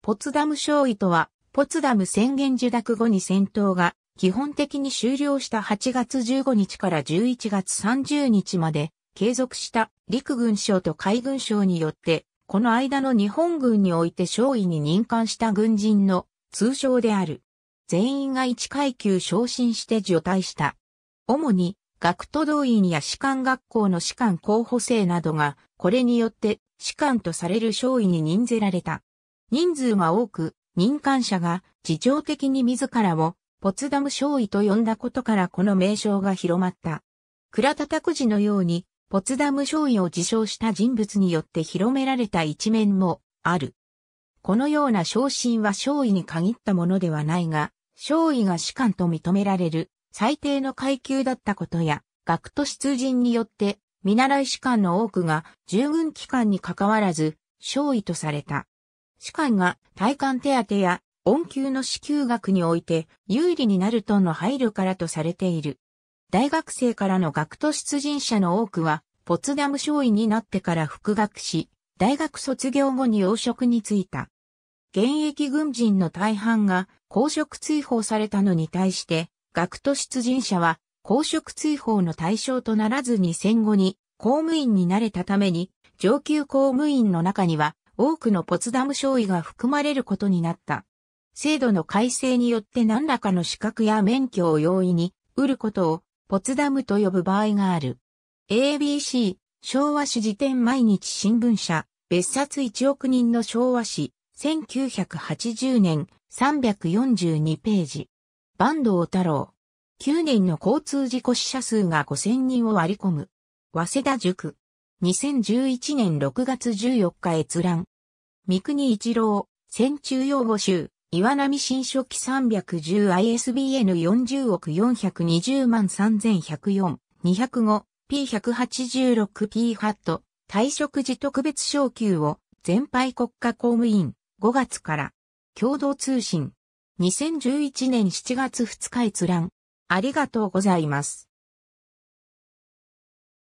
ポツダム勝利とは、ポツダム宣言受諾後に戦闘が基本的に終了した8月15日から11月30日まで継続した陸軍省と海軍省によって、この間の日本軍において勝利に任官した軍人の通称である。全員が1階級昇進して除隊した。主に、学徒動員や士官学校の士官候補生などが、これによって士官とされる少尉に任ぜられた。人数が多く、任官者が自情的に自らをポツダム少尉と呼んだことからこの名称が広まった。倉田拓司のように、ポツダム少尉を自称した人物によって広められた一面もある。このような昇進は少尉に限ったものではないが、少尉が士官と認められる最低の階級だったことや、学徒出陣によって見習い士官の多くが従軍機関に関わらず、少尉とされた。歯科が体幹手当や恩給の支給額において有利になるとの配慮からとされている。大学生からの学徒出陣者の多くは、ポツダム少尉になってから復学し、大学卒業後に要職に就いた。現役軍人の大半が公職追放されたのに対して、学徒出陣者は公職追放の対象とならずに戦後に公務員になれたために、上級公務員の中には多くのポツダム商意が含まれることになった。制度の改正によって何らかの資格や免許を容易に売ることをポツダムと呼ぶ場合がある。ABC、昭和史辞典毎日新聞社、別冊1億人の昭和史、1980年342ページ。坂東太郎。9年の交通事故死者数が5000人を割り込む。早稲田塾。2011年6月14日閲覧。三国一郎、戦中用語集、岩波新書記 310ISBN40 億420万3104、205、P186P ハット、退職時特別昇給を、全廃国家公務員、5月から、共同通信、2011年7月2日閲覧。ありがとうございます。